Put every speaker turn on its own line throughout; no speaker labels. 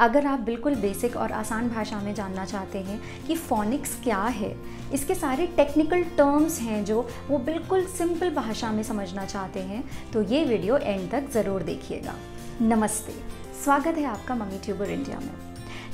अगर आप बिल्कुल बेसिक और आसान भाषा में जानना चाहते हैं कि फोनिक्स क्या है इसके सारे टेक्निकल टर्म्स हैं जो वो बिल्कुल सिंपल भाषा में समझना चाहते हैं तो ये वीडियो एंड तक ज़रूर देखिएगा नमस्ते स्वागत है आपका मम्मी ट्यूबर इंडिया में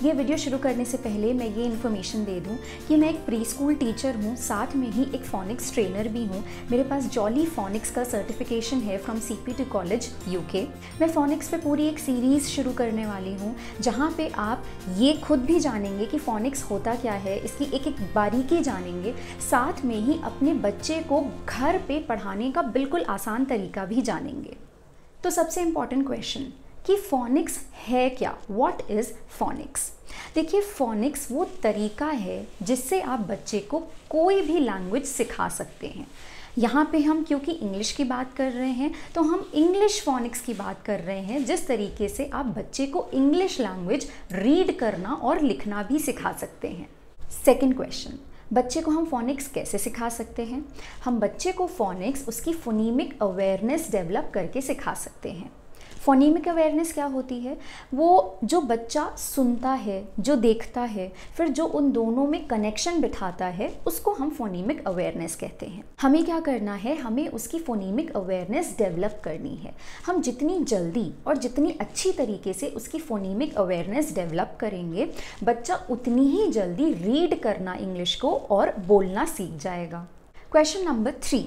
ये वीडियो शुरू करने से पहले मैं ये इन्फॉर्मेशन दे दूँ कि मैं एक प्री स्कूल टीचर हूँ साथ में ही एक फोनिक्स ट्रेनर भी हूँ मेरे पास जॉली फोनिक्स का सर्टिफिकेशन है from C P two college UK के मैं फोनिक्स पर पूरी एक सीरीज़ शुरू करने वाली हूँ जहाँ पर आप ये खुद भी जानेंगे कि फोनिक्स होता क्या है इसकी एक एक बारीकी जानेंगे साथ में ही अपने बच्चे को घर पे पढ़ाने का बिल्कुल आसान तरीका भी जानेंगे तो सबसे इम्पॉर्टेंट क्वेश्चन कि फोनिक्स है क्या वॉट इज़ फोनिक्स देखिए फोनिक्स वो तरीका है जिससे आप बच्चे को कोई भी लैंग्वेज सिखा सकते हैं यहाँ पे हम क्योंकि इंग्लिश की बात कर रहे हैं तो हम इंग्लिश फोनिक्स की बात कर रहे हैं जिस तरीके से आप बच्चे को इंग्लिश लैंग्वेज रीड करना और लिखना भी सिखा सकते हैं सेकेंड क्वेश्चन बच्चे को हम फोनिक्स कैसे सिखा सकते हैं हम बच्चे को फोनिक्स उसकी फोनीमिक अवेयरनेस डेवलप करके सिखा सकते हैं फोनीमिक अवेयरनेस क्या होती है वो जो बच्चा सुनता है जो देखता है फिर जो उन दोनों में कनेक्शन बिठाता है उसको हम फोनीमिक अवेयरनेस कहते हैं हमें क्या करना है हमें उसकी फोनीमिक अवेयरनेस डेवलप करनी है हम जितनी जल्दी और जितनी अच्छी तरीके से उसकी फोनीमिक अवेयरनेस डेवलप करेंगे बच्चा उतनी ही जल्दी रीड करना इंग्लिश को और बोलना सीख जाएगा क्वेश्चन नंबर थ्री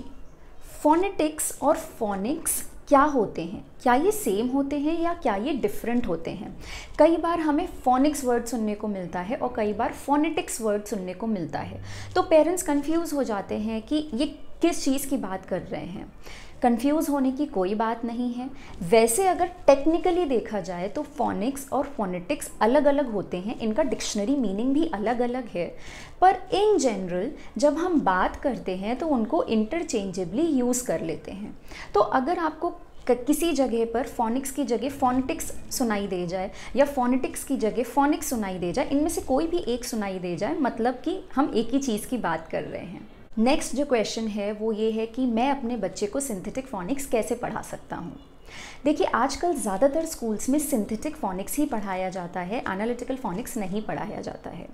फोनेटिक्स और फोनिक्स क्या होते हैं क्या ये सेम होते हैं या क्या ये डिफरेंट होते हैं कई बार हमें फोनिक्स वर्ड सुनने को मिलता है और कई बार फोनेटिक्स वर्ड सुनने को मिलता है तो पेरेंट्स कंफ्यूज हो जाते हैं कि ये किस चीज़ की बात कर रहे हैं कंफ्यूज होने की कोई बात नहीं है वैसे अगर टेक्निकली देखा जाए तो फोनिक्स और फोनेटिक्स अलग अलग होते हैं इनका डिक्शनरी मीनिंग भी अलग अलग है पर इन जनरल जब हम बात करते हैं तो उनको इंटरचेंजेबली यूज़ कर लेते हैं तो अगर आपको किसी जगह पर फोनिक्स की जगह फोनटिक्स सुनाई दे जाए या फोनिटिक्स की जगह फोनिक्स सुनाई दे जाए इनमें से कोई भी एक सुनाई दे जाए मतलब कि हम एक ही चीज़ की बात कर रहे हैं नेक्स्ट जो क्वेश्चन है वो ये है कि मैं अपने बच्चे को सिंथेटिक फोनिक्स कैसे पढ़ा सकता हूँ देखिए आजकल ज़्यादातर स्कूल्स में सिंथेटिक फोनिक्स ही पढ़ाया जाता है एनालिटिकल फोनिक्स नहीं पढ़ाया जाता है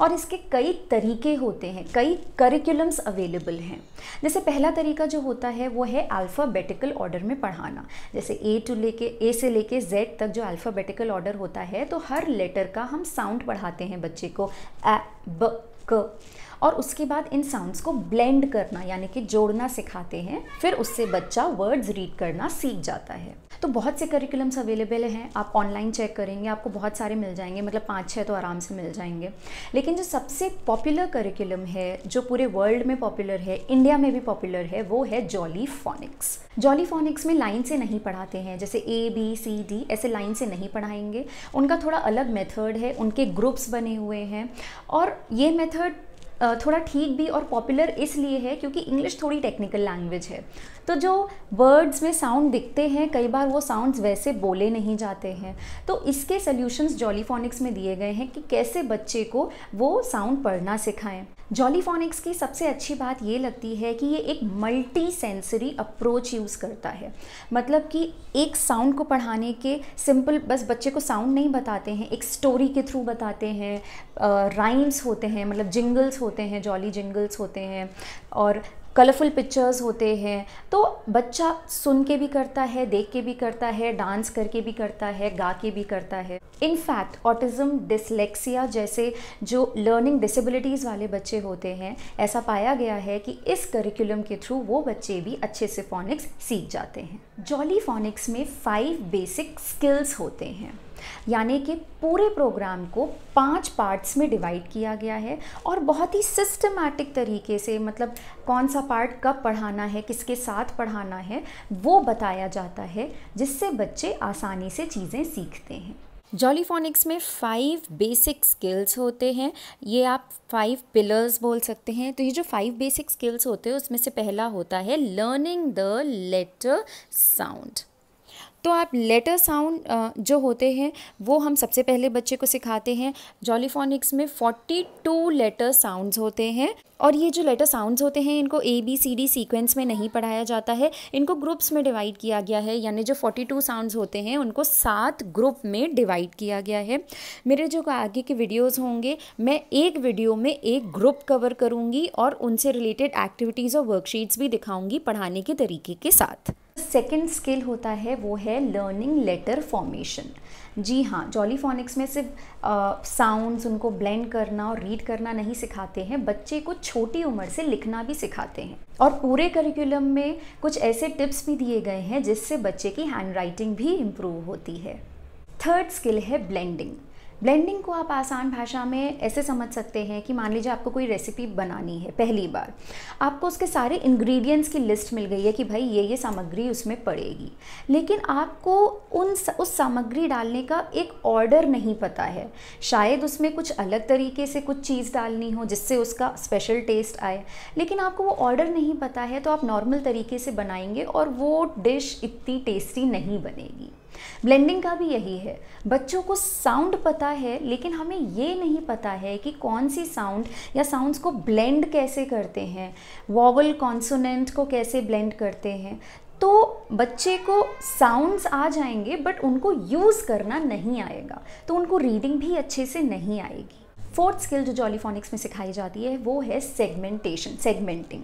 और इसके कई तरीके होते हैं कई करिकुलम्स अवेलेबल हैं जैसे पहला तरीका जो होता है वो है अल्फ़ाबेटिकल ऑर्डर में पढ़ाना जैसे ए टू लेके ए से लेके जेड तक जो अल्फ़ाबेटिकल ऑर्डर होता है तो हर लेटर का हम साउंड पढ़ाते हैं बच्चे को ए ब और उसके बाद इन साउंड्स को ब्लेंड करना यानी कि जोड़ना सिखाते हैं फिर उससे बच्चा वर्ड्स रीड करना सीख जाता है तो बहुत से करिकुलम्स अवेलेबल हैं आप ऑनलाइन चेक करेंगे आपको बहुत सारे मिल जाएंगे मतलब पाँच छः तो आराम से मिल जाएंगे लेकिन जो सबसे पॉपुलर करिकुलम है जो पूरे वर्ल्ड में पॉपुलर है इंडिया में भी पॉपुलर है वो है जॉली फोनिक्स जॉली फोनिक्स में लाइन से नहीं पढ़ाते हैं जैसे ए बी सी डी ऐसे लाइन से नहीं पढ़ाएंगे उनका थोड़ा अलग मेथड है उनके ग्रुप्स बने हुए हैं और ये मेथड थोड़ा ठीक भी और पॉपुलर इसलिए है क्योंकि इंग्लिश थोड़ी टेक्निकल लैंग्वेज है तो जो वर्ड्स में साउंड दिखते हैं कई बार वो साउंड्स वैसे बोले नहीं जाते हैं तो इसके सल्यूशंस जॉलीफोनिक्स में दिए गए हैं कि कैसे बच्चे को वो साउंड पढ़ना सिखाएं जॉलीफोनिक्स की सबसे अच्छी बात ये लगती है कि ये एक मल्टी सेंसरी अप्रोच यूज़ करता है मतलब कि एक साउंड को पढ़ाने के सिंपल बस बच्चे को साउंड नहीं बताते हैं एक स्टोरी के थ्रू बताते हैं राइम्स होते हैं मतलब जिंगल्स होते हैं जॉली जिंगल्स होते हैं और कलरफुल पिक्चर्स होते हैं तो बच्चा सुन के भी करता है देख के भी करता है डांस करके भी करता है गा के भी करता है इनफैक्ट ऑटिज़म डिसलेक्सिया जैसे जो लर्निंग डिसेबिलिटीज़ वाले बच्चे होते हैं ऐसा पाया गया है कि इस करिकुलम के थ्रू वो बच्चे भी अच्छे से फोनिक्स सीख जाते हैं जॉली फोनिक्स में फाइव बेसिक स्किल्स होते हैं यानी कि पूरे प्रोग्राम को पांच पार्ट्स में डिवाइड किया गया है और बहुत ही सिस्टमैटिक तरीके से मतलब कौन सा पार्ट कब पढ़ाना है किसके साथ पढ़ाना है वो बताया जाता है जिससे बच्चे आसानी से चीज़ें सीखते हैं जॉलीफोनिक्स में फाइव बेसिक स्किल्स होते हैं ये आप फाइव पिलर्स बोल सकते हैं तो ये जो फाइव बेसिक स्किल्स होते हैं उसमें से पहला होता है लर्निंग द लेटर साउंड तो आप लेटर साउंड जो होते हैं वो हम सबसे पहले बच्चे को सिखाते हैं जॉलीफोनिक्स में फोर्टी टू लेटर साउंड्स होते हैं और ये जो लेटर साउंड्स होते हैं इनको A B C D sequence में नहीं पढ़ाया जाता है इनको ग्रुप्स में डिवाइड किया गया है यानी जो 42 साउंड्स होते हैं उनको सात ग्रुप में डिवाइड किया गया है मेरे जो आगे के वीडियोस होंगे मैं एक वीडियो में एक ग्रुप कवर करूँगी और उनसे रिलेटेड एक्टिविटीज़ और वर्कशीट्स भी दिखाऊँगी पढ़ाने के तरीके के साथ सेकेंड स्किल होता है वो है लर्निंग लेटर फॉर्मेशन जी हाँ जॉली फोनिक्स में सिर्फ साउंड्स उनको ब्लेंड करना और रीड करना नहीं सिखाते हैं बच्चे को छोटी उम्र से लिखना भी सिखाते हैं और पूरे करिकुलम में कुछ ऐसे टिप्स भी दिए गए हैं जिससे बच्चे की हैंड राइटिंग भी इम्प्रूव होती है थर्ड स्किल है ब्लेंडिंग ब्लेंडिंग को आप आसान भाषा में ऐसे समझ सकते हैं कि मान लीजिए आपको कोई रेसिपी बनानी है पहली बार आपको उसके सारे इंग्रेडिएंट्स की लिस्ट मिल गई है कि भाई ये ये सामग्री उसमें पड़ेगी लेकिन आपको उन उस सामग्री डालने का एक ऑर्डर नहीं पता है शायद उसमें कुछ अलग तरीके से कुछ चीज़ डालनी हो जिससे उसका स्पेशल टेस्ट आए लेकिन आपको वो ऑर्डर नहीं पता है तो आप नॉर्मल तरीके से बनाएंगे और वो डिश इतनी टेस्टी नहीं बनेगी ब्लेंडिंग का भी यही है बच्चों को साउंड पता है लेकिन हमें ये नहीं पता है कि कौन सी साउंड या साउंड्स को ब्लेंड कैसे करते हैं वॉवल कॉन्सोनेंट को कैसे ब्लेंड करते हैं तो बच्चे को साउंड्स आ जाएंगे बट उनको यूज़ करना नहीं आएगा तो उनको रीडिंग भी अच्छे से नहीं आएगी फोर्थ स्किल जो जॉलीफोनिक्स में सिखाई जाती है वो है सेगमेंटेशन सेगमेंटिंग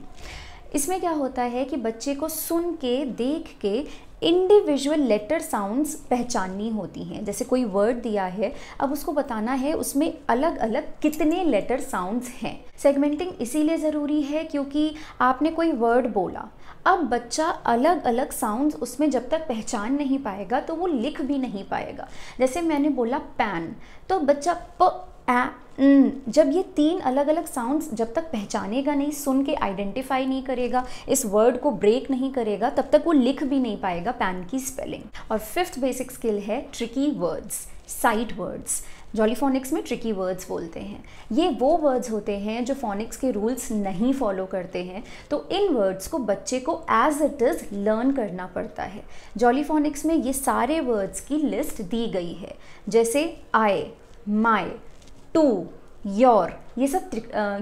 इसमें क्या होता है कि बच्चे को सुन के देख के इंडिविजुअल लेटर साउंड्स पहचाननी होती हैं जैसे कोई वर्ड दिया है अब उसको बताना है उसमें अलग अलग कितने लेटर साउंड्स हैं सेगमेंटिंग इसीलिए ज़रूरी है क्योंकि आपने कोई वर्ड बोला अब बच्चा अलग अलग साउंड्स उसमें जब तक पहचान नहीं पाएगा तो वो लिख भी नहीं पाएगा जैसे मैंने बोला पैन तो बच्चा प आ हम्म, जब ये तीन अलग अलग साउंड्स जब तक पहचानेगा नहीं सुन के आइडेंटिफाई नहीं करेगा इस वर्ड को ब्रेक नहीं करेगा तब तक वो लिख भी नहीं पाएगा पैन की स्पेलिंग और फिफ्थ बेसिक स्किल है tricky words sight words jolly phonics में ट्रिकी वर्ड्स बोलते हैं ये वो वर्ड्स होते हैं जो फोनिक्स के रूल्स नहीं फॉलो करते हैं तो इन वर्ड्स को बच्चे को एज इट इज़ लर्न करना पड़ता है जॉलीफोनिक्स में ये सारे वर्ड्स की लिस्ट दी गई है जैसे आए माए टू योर ये सब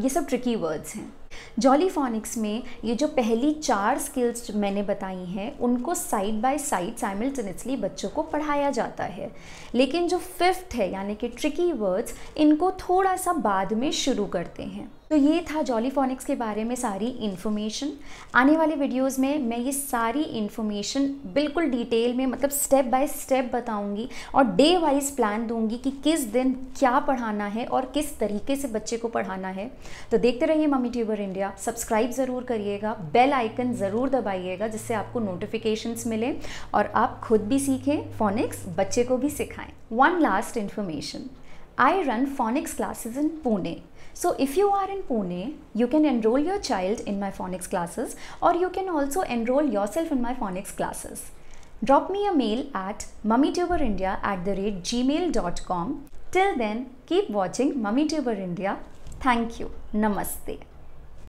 ये सब ट्रिकी वर्ड्स हैं जॉली फॉनिक्स में ये जो पहली चार स्किल्स मैंने बताई हैं उनको साइड बाय साइड साइमल्टेनियसली बच्चों को पढ़ाया जाता है लेकिन जो फिफ्थ है यानी कि ट्रिकी वर्ड्स इनको थोड़ा सा बाद में शुरू करते हैं तो ये था जॉली फॉनिक्स के बारे में सारी इन्फॉर्मेशन आने वाले वीडियोज़ में मैं ये सारी इन्फॉर्मेशन बिल्कुल डिटेल में मतलब स्टेप बाय स्टेप बताऊंगी और डे वाइज प्लान दूंगी कि किस दिन क्या पढ़ाना है और किस तरीके से बच्चे को पढ़ाना है तो देखते रहिए मम्मी ट्यूबर इंडिया कीजिएगा सब्सक्राइब ज़रूर करिएगा बेल आइकन ज़रूर दबाइएगा जिससे आपको नोटिफिकेशन मिले और आप खुद भी सीखें फोनिक्स बच्चे को भी सिखाएं one last information I run phonics classes in Pune so if you are in Pune you can enroll your child in my phonics classes और you can also enroll yourself in my phonics classes drop me a mail at mummy tuber India at the rate G mail dot com till then keep watching mummy tuber India thank you नमस्ते